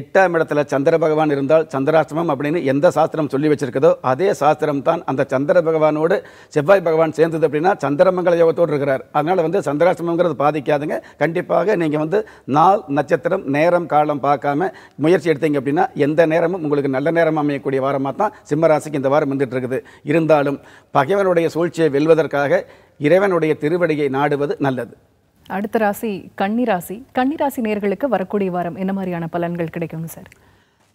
எட்டாம் இடத்துல சந்திர பகவான் இருந்தால் சந்திராஷ்டமம் அப்படின்னு எந்த சாஸ்திரம் சொல்லி வச்சிருக்கதோ அதே சாஸ்திரம் தான் அந்த சந்திர பகவானோடு செவ்வாய் பகவான் சேர்ந்தது அப்படின்னா சந்திரமங்கல யோகத்தோடு இருக்கிறார் அதனால் வந்து சந்திராஷ்டமங்கிறது பாதிக்காதுங்க கண்டிப்பாக நீங்கள் வந்து நாள் நட்சத்திரம் நேரம் காலம் பார்க்காம முயற்சி எடுத்தீங்க அப்படின்னா எந்த நேரமும் உங்களுக்கு நல்ல நேரம் அமையக்கூடிய வாரமாக தான் சிம்மராசிக்கு இந்த வாரம் வந்துட்டு இருக்குது இருந்தாலும் பகைவனுடைய சூழ்ச்சியை வெல்வதற்காக இறைவனுடைய திருவடியை நாடுவது நல்லது அடுத்த ராசி கன்னிராசி கன்னிராசி நேர்களுக்கு வரக்கூடிய வாரம் என்ன மாதிரியான பலன்கள் கிடைக்கும் சார்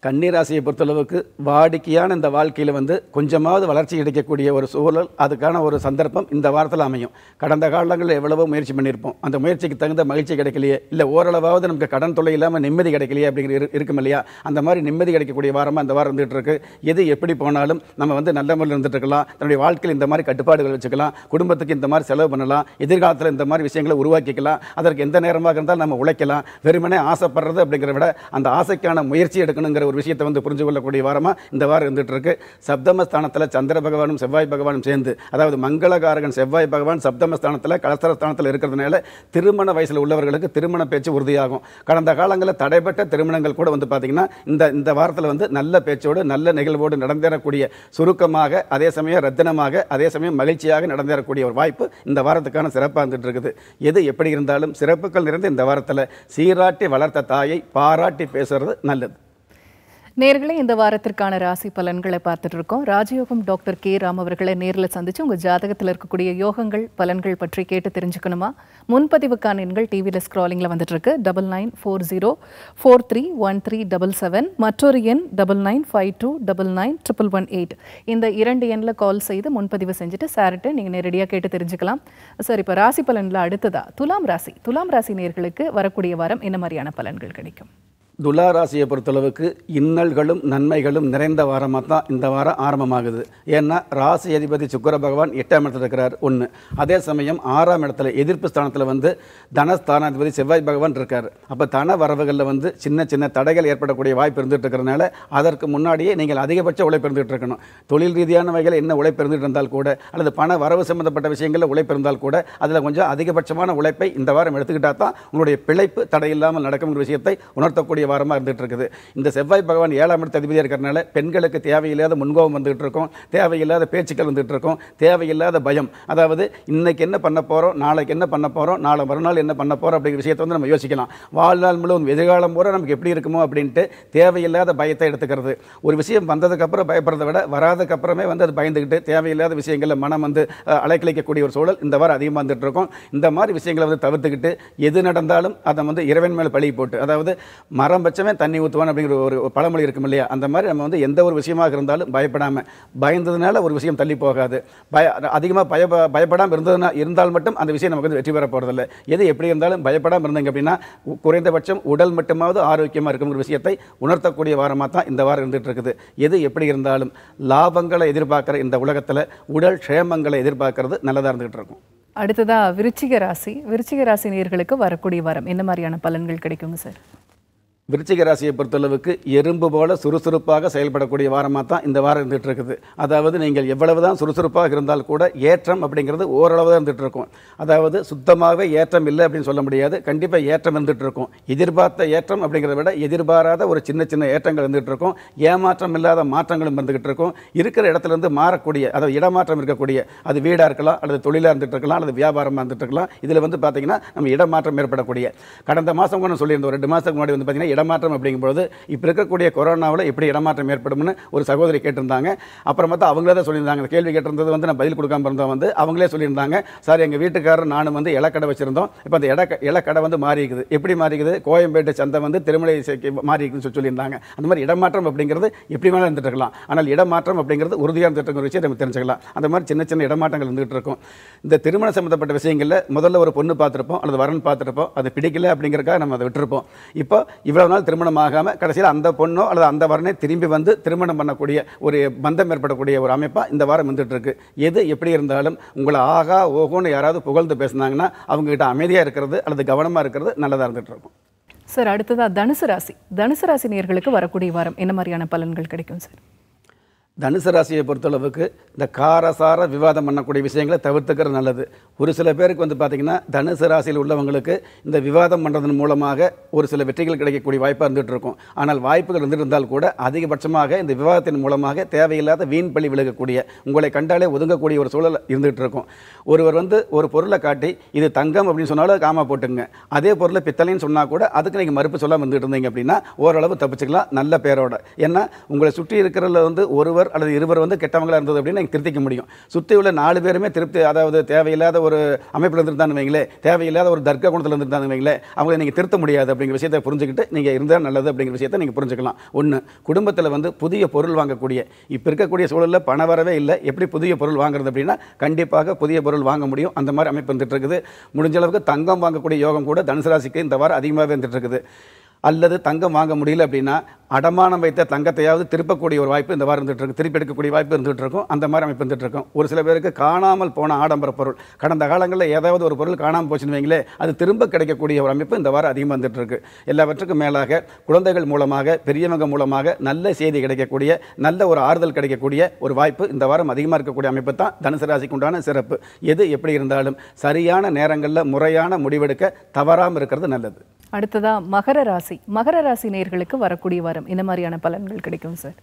கன்னிராசியை பொறுத்தளவுக்கு வாடிக்கையான இந்த வாழ்க்கையில் வந்து கொஞ்சமாவது வளர்ச்சி கிடைக்கக்கூடிய ஒரு சூழல் அதுக்கான ஒரு சந்தர்ப்பம் இந்த வாரத்தில் அமையும் கடந்த காலங்களில் எவ்வளவோ முயற்சி பண்ணியிருப்போம் அந்த முயற்சிக்கு தகுந்த மகிழ்ச்சி கிடைக்கலையே இல்லை ஓரளவாவது நமக்கு கடன் தொலை இல்லாமல் நிம்மதி கிடைக்கலையே அப்படிங்கிற இருக்கும் இல்லையா அந்த மாதிரி நிம்மதி கிடைக்கக்கூடிய வாரமாக இந்த வாரம் இருந்துகிட்டு இருக்கு எது எப்படி போனாலும் நம்ம வந்து நல்ல முறையில் இருந்துட்டு இருக்கலாம் தன்னுடைய வாழ்க்கையில் இந்த மாதிரி கட்டுப்பாடுகள் வச்சுக்கலாம் குடும்பத்துக்கு இந்த மாதிரி செலவு பண்ணலாம் எதிர்காலத்தில் இந்த மாதிரி விஷயங்களை உருவாக்கிக்கலாம் அதற்கு எந்த நேரமாக இருந்தாலும் நம்ம உழைக்கலாம் வெறுமனே ஆசைப்படுறது அப்படிங்கிற விட அந்த ஆசைக்கான முயற்சி எடுக்கணுங்கிற ஒரு விஷயத்தை வந்து புரிஞ்சு கொள்ளக்கூடிய வாரமாக இந்த வாரம் இருந்துட்டு இருக்கு சப்தமஸ்தானத்தில் சந்திர பகவானும் செவ்வாய் பகவானும் சேர்ந்து அதாவது மங்களகாரகன் செவ்வாய் பகவான் சப்தமஸ்தானத்தில் கலஸ்தரஸ்தானத்தில் இருக்கிறதுனால திருமண வயசில் உள்ளவர்களுக்கு திருமண பேச்சு உறுதியாகும் கடந்த காலங்களில் தடைபட்ட திருமணங்கள் கூட வந்து பார்த்தீங்கன்னா இந்த இந்த வாரத்தில் வந்து நல்ல பேச்சோடு நல்ல நிகழ்வோடு நடந்தேறக்கூடிய சுருக்கமாக அதே சமயம் ரத்தினமாக அதே சமயம் மகிழ்ச்சியாக நடந்தேறக்கூடிய ஒரு வாய்ப்பு இந்த வாரத்துக்கான சிறப்பாக இருந்துட்டு இருக்குது எது எப்படி இருந்தாலும் சிறப்புகள் நிறைந்த இந்த வாரத்தில் சீராட்டி வளர்த்த தாயை பாராட்டி பேசுறது நல்லது நேர்களை இந்த வாரத்திற்கான ராசி பலன்களை பார்த்துட்டு இருக்கோம் ராஜயோகம் டாக்டர் கே ராம் அவர்களை நேரில் சந்திச்சு உங்கள் ஜாதகத்தில் இருக்கக்கூடிய யோகங்கள் பலன்கள் பற்றி கேட்டு தெரிஞ்சுக்கணுமா முன்பதிவுக்கான எண்கள் டிவியில் ஸ்க்ராலிங்கில் வந்துட்டு இருக்கு double nine four zero four three one three double seven மற்றொரு எண் double nine five two double nine triple one eight இந்த இரண்டு எண்ணில் கால் செய்து முன்பதிவு செஞ்சுட்டு சார்கிட்ட நீங்கள் நேரடியாக கேட்டு தெரிஞ்சுக்கலாம் சார் இப்போ ராசி பலனில் அடுத்ததா துலாம் ராசி துலாம் ராசி நேர்களுக்கு வரக்கூடிய வாரம் என்ன மாதிரியான பலன்கள் கிடைக்கும் துலா ராசியை பொறுத்தளவுக்கு இன்னல்களும் நன்மைகளும் நிறைந்த வாரமாக தான் இந்த வாரம் ஆரம்பமாகுது ஏன்னா ராசி அதிபதி சுக்கர பகவான் எட்டாம் இடத்துல இருக்கிறார் ஒன்று அதே சமயம் ஆறாம் இடத்துல எதிர்ப்பு ஸ்தானத்தில் வந்து தனஸ்தானாதிபதி செவ்வாய் பகவான் இருக்கார் அப்போ தன வரவுகளில் வந்து சின்ன சின்ன தடைகள் ஏற்படக்கூடிய வாய்ப்பு இருந்துகிட்டு இருக்கிறனால அதற்கு முன்னாடியே நீங்கள் அதிகபட்ச உழைப்பு இருந்துகிட்டு இருக்கணும் தொழில் ரீதியான வகையில் என்ன உழைப்பு இருந்துகிட்டு இருந்தால் கூட அல்லது பண வரவு சம்மந்தப்பட்ட விஷயங்களில் உழைப்பு இருந்தால் கூட அதில் கொஞ்சம் அதிகபட்சமான உழைப்பை இந்த வாரம் எடுத்துக்கிட்டால் தான் உங்களுடைய பிழைப்பு தடையில்லாமல் நடக்கும் விஷயத்தை உணர்த்தக்கூடிய வாரமாக இருந்துகிட்டு இருக்குது இந்த செவ்வாய் பகவான் ஏழாம் இடத்து அதிபதியாக இருக்கிறனால பெண்களுக்கு தேவையில்லாத முன்கோபம் வந்துகிட்டு இருக்கும் தேவையில்லாத பேச்சுக்கள் வந்துகிட்டு இருக்கும் தேவையில்லாத பயம் அதாவது இன்னைக்கு என்ன பண்ண போகிறோம் நாளைக்கு என்ன பண்ண போகிறோம் நாளை மறுநாள் என்ன பண்ண போகிறோம் அப்படிங்கிற விஷயத்தை வந்து நம்ம யோசிக்கலாம் வாழ்நாள் முழுவதும் எதிர்காலம் பூரா நமக்கு எப்படி இருக்குமோ அப்படின்ட்டு தேவையில்லாத பயத்தை எடுத்துக்கிறது ஒரு விஷயம் வந்ததுக்கப்புறம் பயப்படுறத விட வராதுக்கப்புறமே வந்து அது பயந்துக்கிட்டு தேவையில்லாத விஷயங்களில் மனம் வந்து அலைக்கழிக்கக்கூடிய ஒரு சூழல் இந்த வாரம் அதிகமாக வந்துட்டு இருக்கும் இந்த மாதிரி விஷயங்களை வந்து தவிர்த்துக்கிட்டு எது நடந்தாலும் அதை வந்து இறைவன் மேலே பழி போட்டு அதாவது மரம் பழம் தண்ணி ஊற்றுவான் அப்படிங்கிற ஒரு பழமொழி இருக்கும் இல்லையா அந்த மாதிரி நம்ம வந்து எந்த ஒரு விஷயமாக இருந்தாலும் பயப்படாமல் பயந்ததுனால ஒரு விஷயம் தள்ளி போகாது பய அதிகமாக பய பயப்படாமல் இருந்ததுனா இருந்தால் மட்டும் அந்த விஷயம் நமக்கு வந்து வெற்றி பெற போகிறதில்ல எது எப்படி இருந்தாலும் பயப்படாமல் இருந்தீங்க அப்படின்னா குறைந்தபட்சம் உடல் மட்டுமாவது ஆரோக்கியமாக இருக்குங்கிற விஷயத்தை உணர்த்தக்கூடிய வாரமாக தான் இந்த வாரம் இருந்துகிட்டு இருக்குது எது எப்படி இருந்தாலும் லாபங்களை எதிர்பார்க்குற இந்த உலகத்தில் உடல் க்ஷேமங்களை எதிர்பார்க்கறது நல்லதாக இருந்துகிட்டு இருக்கும் அடுத்ததாக விருச்சிக ராசி விருச்சிக ராசி நேர்களுக்கு வரக்கூடிய வாரம் என்ன மாதிரியான பலன்கள் கிடைக்குங்க சார் விருச்சிக ராசியை பொறுத்தளவுக்கு எறும்பு போல சுறுசுறுப்பாக செயல்படக்கூடிய வாரமாக தான் இந்த வாரம் இருந்துகிட்டு இருக்குது அதாவது நீங்கள் எவ்வளவு தான் சுறுசுறுப்பாக இருந்தால் கூட ஏற்றம் அப்படிங்கிறது ஓரளவு தான் இருந்துகிட்டு இருக்கும் அதாவது சுத்தமாகவே ஏற்றம் இல்லை அப்படின்னு சொல்ல முடியாது கண்டிப்பாக ஏற்றம் இருந்துகிட்டு இருக்கும் எதிர்பார்த்த ஏற்றம் அப்படிங்கிறத விட எதிர்பாராத ஒரு சின்ன சின்ன ஏற்றங்கள் இருந்துகிட்டு இருக்கும் ஏமாற்றம் இல்லாத மாற்றங்களும் இருந்துகிட்டு இருக்கும் இருக்கிற இடத்துலேருந்து மாறக்கூடிய அதாவது இடமாற்றம் இருக்கக்கூடிய அது வீடாக இருக்கலாம் அல்லது தொழிலாக இருந்துகிட்டு இருக்கலாம் அல்லது வியாபாரமாக இருந்துகிட்டு இருக்கலாம் இதில் வந்து பார்த்திங்கன்னா நம்ம இடமாற்றம் ஏற்படக்கூடிய கடந்த மாதம் கூட சொல்லியிருந்தோம் ரெண்டு மாதத்துக்கு முன்னாடி வந்து பார்த்திங்கன்னா இடமாற்றம் அப்படிங்கும்போது இப்போ இருக்கக்கூடிய கொரோனாவில் எப்படி இடமாற்றம் ஏற்படும்னு ஒரு சகோதரி கேட்டிருந்தாங்க அப்புறம் பார்த்தா அவங்களே தான் சொல்லியிருந்தாங்க கேள்வி கேட்டிருந்தது வந்து நான் பதில் கொடுக்காம இருந்தோம் வந்து அவங்களே சொல்லியிருந்தாங்க சார் எங்கள் வீட்டுக்காரர் நானும் வந்து இலக்கடை வச்சுருந்தோம் இப்போ அந்த இட இலக்கடை வந்து மாறி இருக்குது எப்படி மாறிக்குது கோயம்பேட்டு சந்தை வந்து திருமலை மாறிக்குன்னு சொல்லியிருந்தாங்க அந்த மாதிரி இடமாற்றம் அப்படிங்கிறது எப்படி வேணாலும் இருந்துட்டு இருக்கலாம் ஆனால் இடமாற்றம் அப்படிங்கிறது உறுதியாக இருந்துட்டு விஷயம் நம்ம தெரிஞ்சுக்கலாம் அந்த மாதிரி சின்ன சின்ன இடமாற்றங்கள் இருந்துகிட்டு இருக்கும் இந்த திருமணம் சம்மந்தப்பட்ட விஷயங்களில் முதல்ல ஒரு பொண்ணு பார்த்துருப்போம் அல்லது வரன் பார்த்துருப்போம் அது பிடிக்கல அப்படிங்கிறக்காக நம்ம அதை விட்டுருப்போம் இப்போ இவ்வளோ ரெண்டாவது நாள் திருமணம் ஆகாமல் கடைசியில் அந்த பொண்ணோ அல்லது அந்த வரனே திரும்பி வந்து திருமணம் பண்ணக்கூடிய ஒரு பந்தம் ஏற்படக்கூடிய ஒரு அமைப்பாக இந்த வாரம் வந்துட்டு இருக்கு எது எப்படி இருந்தாலும் உங்களை ஆகா ஓகோன்னு யாராவது புகழ்ந்து பேசினாங்கன்னா அவங்ககிட்ட அமைதியாக இருக்கிறது அல்லது கவனமாக இருக்கிறது நல்லதாக இருந்துகிட்டு இருக்கும் சார் அடுத்ததாக தனுசு ராசி தனுசு ராசி நேர்களுக்கு வரக்கூடிய வாரம் என்ன மாதிரியான பலன்கள் கிடைக்கும் சார் தனுசு ராசியை பொறுத்தளவுக்கு இந்த காரசார விவாதம் பண்ணக்கூடிய விஷயங்களை தவிர்த்துக்கிறது நல்லது ஒரு சில பேருக்கு வந்து பார்த்திங்கன்னா தனுசு ராசியில் உள்ளவங்களுக்கு இந்த விவாதம் பண்ணுறதன் மூலமாக ஒரு சில வெற்றிகள் கிடைக்கக்கூடிய வாய்ப்பாக இருந்துகிட்டு இருக்கும் ஆனால் வாய்ப்புகள் இருந்துட்டு இருந்தால் கூட அதிகபட்சமாக இந்த விவாதத்தின் மூலமாக தேவையில்லாத வீண் பழி விழுகக்கூடிய உங்களை கண்டாலே ஒதுங்கக்கூடிய ஒரு சூழல் இருந்துகிட்டு இருக்கும் ஒருவர் வந்து ஒரு பொருளை காட்டி இது தங்கம் அப்படின்னு சொன்னாலும் காமா போட்டுங்க அதே பொருளை பித்தளைன்னு சொன்னால் கூட அதுக்கு நீங்கள் மறுப்பு சொல்லாமல் இருந்துகிட்டு இருந்தீங்க அப்படின்னா ஓரளவு தப்பிச்சுக்கலாம் நல்ல பேரோட ஏன்னா உங்களை சுற்றி இருக்கிறதுல வந்து ஒருவர் ஒருவர் அல்லது இருவர் வந்து கெட்டவங்களாக இருந்தது அப்படின்னு நீங்கள் திருத்திக்க முடியும் சுற்றி உள்ள நாலு பேருமே திருப்தி அதாவது தேவையில்லாத ஒரு அமைப்பில் இருந்திருந்தான்னு வைங்களே தேவையில்லாத ஒரு தர்க்க குணத்தில் இருந்திருந்தான்னு வைங்களே அவங்கள நீங்கள் திருத்த முடியாது அப்படிங்கிற விஷயத்தை புரிஞ்சுக்கிட்டு நீங்கள் இருந்தால் நல்லது அப்படிங்கிற விஷயத்தை நீங்கள் புரிஞ்சுக்கலாம் ஒன்று குடும்பத்தில் வந்து புதிய பொருள் வாங்கக்கூடிய இப்போ இருக்கக்கூடிய சூழலில் பண வரவே இல்லை எப்படி புதிய பொருள் வாங்குறது அப்படின்னா கண்டிப்பாக புதிய பொருள் வாங்க முடியும் அந்த மாதிரி அமைப்பு வந்துட்டு இருக்குது முடிஞ்ச அளவுக்கு தங்கம் வாங்கக்கூடிய யோகம் கூட தனுசு ராசிக்கு இந்த வாரம் அதிகமாகவே வந்துட்டு இருக்குது அல்லது தங்கம் வாங்க முடியல அப்படின்னா அடமானம் வைத்த தங்கத்தையாவது திருப்பக்கூடிய ஒரு வாய்ப்பு இந்த வாரம் இருந்துட்டு இருக்கும் திருப்பி எடுக்கக்கூடிய வாய்ப்பு இருந்துகிட்ருக்கும் இருக்கும் அந்த மாதிரி அமைப்பு இருந்துகிட்டு இருக்கும் ஒரு சில பேருக்கு காணாமல் போன ஆடம்பர பொருள் கடந்த காலங்களில் ஏதாவது ஒரு பொருள் காணாமல் போச்சுன்னு வைங்களே அது திரும்ப கிடைக்கக்கூடிய ஒரு அமைப்பு இந்த வாரம் அதிகமாக வந்துட்டு இருக்கு எல்லாவற்றுக்கும் மேலாக குழந்தைகள் மூலமாக பெரியவங்க மூலமாக நல்ல செய்தி கிடைக்கக்கூடிய நல்ல ஒரு ஆறுதல் கிடைக்கக்கூடிய ஒரு வாய்ப்பு இந்த வாரம் அதிகமாக இருக்கக்கூடிய அமைப்பு தான் தனுசு ராசிக்கு உண்டான சிறப்பு எது எப்படி இருந்தாலும் சரியான நேரங்களில் முறையான முடிவெடுக்க தவறாமல் இருக்கிறது நல்லது அடுத்ததாக மகர ராசி மகர ராசி நேர்களுக்கு வரக்கூடிய வாரம் இந்த மாதிரியான பலன்கள் கிடைக்கும் சார்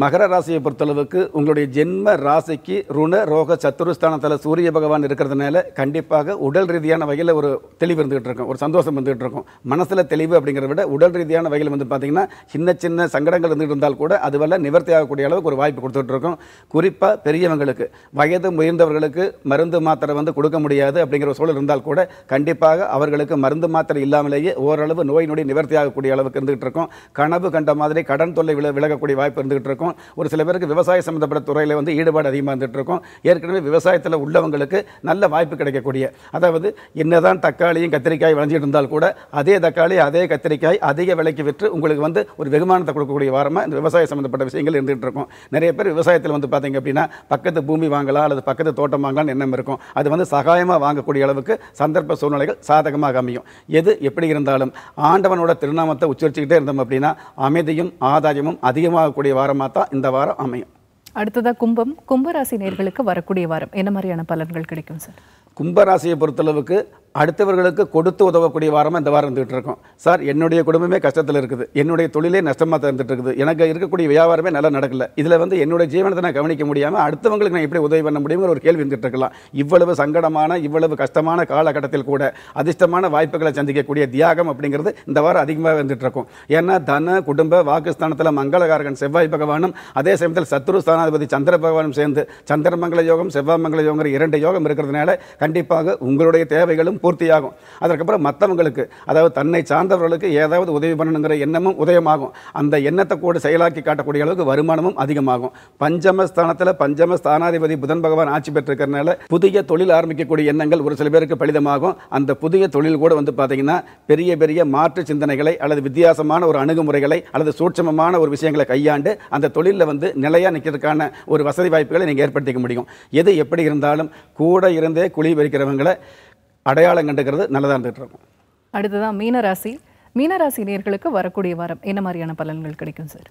மகர ராசியை பொறுத்தளவுக்கு உங்களுடைய ஜென்ம ராசிக்கு ருண ரோக சத்துருஸ்தானத்தில் சூரிய பகவான் இருக்கிறதுனால கண்டிப்பாக உடல் ரீதியான வகையில் ஒரு தெளிவு இருந்துகிட்டு இருக்கும் ஒரு சந்தோஷம் இருந்துகிட்டு இருக்கும் மனசில் தெளிவு அப்படிங்கிறத விட உடல் ரீதியான வகையில் வந்து பார்த்திங்கன்னா சின்ன சின்ன சங்கடங்கள் இருந்துகிட்டு இருந்தால் கூட அதுவெல்லாம் நிவர்த்தி ஆகக்கூடிய அளவுக்கு ஒரு வாய்ப்பு கொடுத்துட்டு இருக்கும் குறிப்பாக பெரியவங்களுக்கு வயது முயர்ந்தவர்களுக்கு மருந்து மாத்திரை வந்து கொடுக்க முடியாது அப்படிங்கிற சூழல் இருந்தால் கூட கண்டிப்பாக அவர்களுக்கு மருந்து மாத்திரை இல்லாமலேயே ஓரளவு நோய் நொடி நிவர்த்தி ஆகக்கூடிய அளவுக்கு இருந்துகிட்டு இருக்கும் கனவு கண்ட மாதிரி கடன் தொல்லை விலகக்கூடிய வாய்ப்பு இருந்துகிட்டு இருக்கும் இருக்கும் ஒரு சில பேருக்கு விவசாய சம்மந்தப்பட்ட துறையில் வந்து ஈடுபாடு அதிகமாக இருந்துகிட்டு இருக்கும் ஏற்கனவே விவசாயத்தில் உள்ளவங்களுக்கு நல்ல வாய்ப்பு கிடைக்கக்கூடிய அதாவது என்னதான் தக்காளியும் கத்திரிக்காய் விளைஞ்சிட்டு இருந்தால் கூட அதே தக்காளி அதே கத்திரிக்காய் அதிக விலைக்கு விற்று உங்களுக்கு வந்து ஒரு வெகுமானத்தை கொடுக்கக்கூடிய வாரமாக இந்த விவசாய சம்மந்தப்பட்ட விஷயங்கள் இருந்துகிட்டு இருக்கும் நிறைய பேர் விவசாயத்தில் வந்து பார்த்தீங்க அப்படின்னா பக்கத்து பூமி வாங்கலாம் அல்லது பக்கத்து தோட்டம் வாங்கலாம்னு எண்ணம் இருக்கும் அது வந்து சகாயமாக வாங்கக்கூடிய அளவுக்கு சந்தர்ப்ப சூழ்நிலைகள் சாதகமாக அமையும் எது எப்படி இருந்தாலும் ஆண்டவனோட திருநாமத்தை உச்சரிச்சுக்கிட்டே இருந்தோம் அப்படின்னா அமைதியும் ஆதாயமும் அதிகமாகக்கூடிய வாரமாக பார்த்தா தான் இந்த வாரம் அமையும் அடுத்ததாக கும்பம் கும்பராசி நேர்களுக்கு வரக்கூடிய வாரம் என்ன மாதிரியான பலன்கள் கிடைக்கும் சார் கும்பராசியை பொறுத்தளவுக்கு அடுத்தவர்களுக்கு கொடுத்து உதவக்கூடிய வாரமாக இந்த வாரம் இருந்துகிட்டு இருக்கோம் சார் என்னுடைய குடும்பமே கஷ்டத்தில் இருக்குது என்னுடைய தொழிலே நஷ்டமாக தந்துட்டு இருக்குது எனக்கு இருக்கக்கூடிய வியாபாரமே நல்லா நடக்கல இதில் வந்து என்னுடைய ஜீவனத்தை நான் கவனிக்க முடியாமல் அடுத்தவங்களுக்கு நான் எப்படி உதவி பண்ண முடியுங்கிற ஒரு கேள்வி இருந்துகிட்டு இருக்கலாம் இவ்வளவு சங்கடமான இவ்வளவு கஷ்டமான காலகட்டத்தில் கூட அதிர்ஷ்டமான வாய்ப்புகளை சந்திக்கக்கூடிய தியாகம் அப்படிங்கிறது இந்த வாரம் அதிகமாக வந்துட்டு இருக்கும் ஏன்னா தன குடும்ப வாக்குஸ்தானத்தில் மங்களகாரகன் செவ்வாய் பகவானும் அதே சமயத்தில் சத்ரு ஸ்தானாதிபதி சந்திர பகவானும் சேர்ந்து சந்திரமங்கல யோகம் செவ்வாய் மங்கள யோகங்கிற இரண்டு யோகம் இருக்கிறதுனால கண்டிப்பாக உங்களுடைய தேவைகளும் பூர்த்தியாகும் அதற்கப்புறம் மற்றவங்களுக்கு அதாவது தன்னை சார்ந்தவர்களுக்கு ஏதாவது உதவி பண்ணணுங்கிற எண்ணமும் உதயமாகும் அந்த எண்ணத்தை கூட செயலாக்கி காட்டக்கூடிய அளவுக்கு வருமானமும் அதிகமாகும் பஞ்சமஸ்தானத்தில் பஞ்சம ஸ்தானாதிபதி புதன் பகவான் ஆட்சி பெற்றிருக்கிறதுனால புதிய தொழில் ஆரம்பிக்கக்கூடிய எண்ணங்கள் ஒரு சில பேருக்கு பலிதமாகும் அந்த புதிய தொழில் கூட வந்து பார்த்தீங்கன்னா பெரிய பெரிய மாற்று சிந்தனைகளை அல்லது வித்தியாசமான ஒரு அணுகுமுறைகளை அல்லது சூட்சமமான ஒரு விஷயங்களை கையாண்டு அந்த தொழிலில் வந்து நிலையாக நிற்கிறதுக்கான ஒரு வசதி வாய்ப்புகளை நீங்கள் ஏற்படுத்திக்க முடியும் எது எப்படி இருந்தாலும் கூட இருந்தே குழி வைக்கிறவங்களை அடையாளம் கண்டுக்கிறது நல்லதாக இருந்துகிட்டு இருக்கும் அடுத்ததான் மீனராசி மீனராசி நேர்களுக்கு வரக்கூடிய வாரம் என்ன மாதிரியான பலன்கள் கிடைக்கும் சார்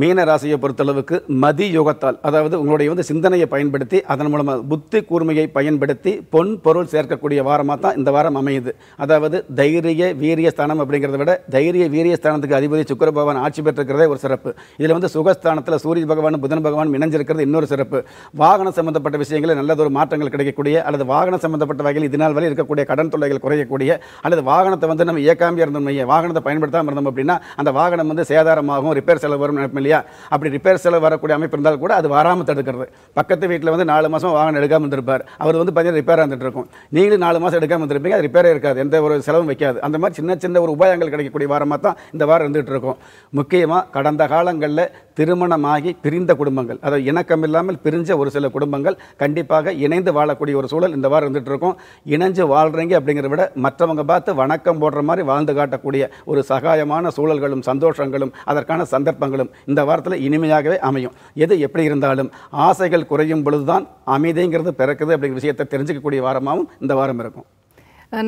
மீன ராசியை பொறுத்தளவுக்கு மதி யோகத்தால் அதாவது உங்களுடைய வந்து சிந்தனையை பயன்படுத்தி அதன் மூலமாக புத்தி கூர்மையை பயன்படுத்தி பொன் பொருள் சேர்க்கக்கூடிய வாரமாக தான் இந்த வாரம் அமையுது அதாவது தைரிய வீரிய ஸ்தானம் அப்படிங்கிறத விட தைரிய வீரிய ஸ்தானத்துக்கு அதிபதி சுக்கர பகவான் ஆட்சி பெற்றிருக்கிறதே ஒரு சிறப்பு இதில் வந்து சுகஸ்தானத்தில் சூரிய பகவான் புதன் பகவான் இணைஞ்சிருக்கிறது இன்னொரு சிறப்பு வாகனம் சம்பந்தப்பட்ட விஷயங்களில் நல்லதொரு மாற்றங்கள் கிடைக்கக்கூடிய அல்லது வாகனம் சம்பந்தப்பட்ட வகையில் இதனால் வரை இருக்கக்கூடிய கடன் தொலைகள் குறையக்கூடிய அல்லது வாகனத்தை வந்து நம்ம இயக்காமல் இருந்தோம் வாகனத்தை பயன்படுத்தாமல் இருந்தோம் அப்படின்னா அந்த வாகனம் வந்து சேதாரமாகவும் ரிப்பேர் செலவு வரும் இல்லையா அப்படி ரிப்பேர் செலவு வரக்கூடிய அமைப்பு இருந்தால் கூட அது வராமல் தடுக்கிறது பக்கத்து வீட்டில் வந்து நாலு மாதம் வாகனம் எடுக்காமல் இருந்திருப்பார் அவர் வந்து பார்த்தீங்கன்னா ரிப்பேர் ஆகிட்டு இருக்கும் நீங்களும் நாலு மாதம் எடுக்காமல் இருந்திருப்பீங்க அது ரிப்பேரே இருக்காது எந்த ஒரு செலவும் வைக்காது அந்த மாதிரி சின்ன சின்ன ஒரு உபாயங்கள் கிடைக்கக்கூடிய வாரமாக தான் இந்த வாரம் இருந்துகிட்டு இருக்கும் முக்கியமாக கடந்த காலங்களில் திருமணமாகி பிரிந்த குடும்பங்கள் அதாவது இணக்கம் இல்லாமல் பிரிஞ்ச ஒரு சில குடும்பங்கள் கண்டிப்பாக இணைந்து வாழக்கூடிய ஒரு சூழல் இந்த வாரம் இருந்துகிட்டு இருக்கும் இணைஞ்சு வாழ்கிறீங்க அப்படிங்கிறத விட மற்றவங்க பார்த்து வணக்கம் போடுற மாதிரி வாழ்ந்து காட்டக்கூடிய ஒரு சகாயமான சூழல்களும் சந்தோஷங்களும் அதற்கான சந்தர்ப்பங்களும் இந்த வாரத்தில் இனிமையாகவே அமையும் எது எப்படி இருந்தாலும் ஆசைகள் குறையும் பொழுதுதான் அமைதிங்கிறது பிறக்குது அப்படிங்கிற விஷயத்தை தெரிஞ்சுக்கக்கூடிய வாரமாகவும் இந்த வாரம் இருக்கும்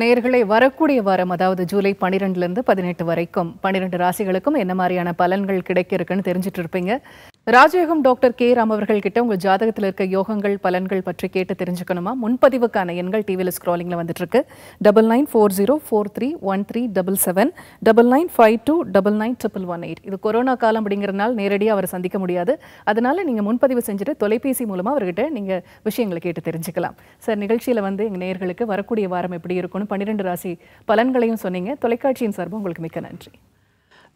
நேர்களை வரக்கூடிய வாரம் அதாவது ஜூலை பன்னிரெண்டுலேருந்து பதினெட்டு வரைக்கும் பன்னிரெண்டு ராசிகளுக்கும் என்ன மாதிரியான பலன்கள் கிடைக்க இருக்குன்னு தெரிஞ்சிட்டு இருப்பீங்க ராஜயோகம் டாக்டர் கே ராம் அவர்கள் கிட்ட உங்கள் ஜாதகத்தில் இருக்க யோகங்கள் பலன்கள் பற்றி கேட்டு தெரிஞ்சுக்கணுமா முன்பதிவுக்கான எண்கள் டிவியில் ஸ்க்ராலிங்கில் வந்துட்டு இருக்கு double nine four zero four three one three double seven double nine five two double nine triple one eight இது கொரோனா காலம் அப்படிங்கிறனால நேரடியாக அவரை சந்திக்க முடியாது அதனால நீங்கள் முன்பதிவு செஞ்சுட்டு தொலைபேசி மூலமாக அவர்கிட்ட நீங்கள் விஷயங்களை கேட்டு தெரிஞ்சுக்கலாம் சார் நிகழ்ச்சியில் வந்து எங்கள் நேர்களுக்கு வரக்கூடிய வாரம் எப்படி இருக்கும்னு பன்னிரெண்டு ராசி பலன்களையும் சொன்னீங்க தொலைக்காட்சியின் சார்பு உங்களுக்கு மிக்க நன்றி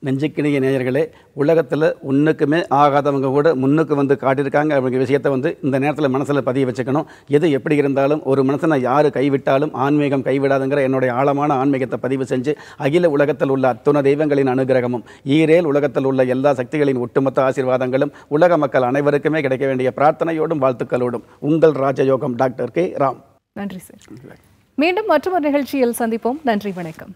நெஞ்சுக்கிணிய நேயர்களே உலகத்தில் ஒன்றுக்குமே ஆகாதவங்க கூட முன்னுக்கு வந்து காட்டியிருக்காங்க அப்படிங்கிற விஷயத்தை வந்து இந்த நேரத்தில் மனசில் பதிய வச்சுக்கணும் எது எப்படி இருந்தாலும் ஒரு மனசனை யார் கைவிட்டாலும் ஆன்மீகம் கைவிடாதுங்கிற என்னுடைய ஆழமான ஆன்மீகத்தை பதிவு செஞ்சு அகில உலகத்தில் உள்ள அத்துண தெய்வங்களின் அனுகிரகமும் ஈரேல் உலகத்தில் உள்ள எல்லா சக்திகளின் ஒட்டுமொத்த ஆசீர்வாதங்களும் உலக மக்கள் அனைவருக்குமே கிடைக்க வேண்டிய பிரார்த்தனையோடும் வாழ்த்துக்களோடும் உங்கள் ராஜயோகம் டாக்டர் கே ராம் நன்றி சார் மீண்டும் மற்றொரு நிகழ்ச்சியில் சந்திப்போம் நன்றி வணக்கம்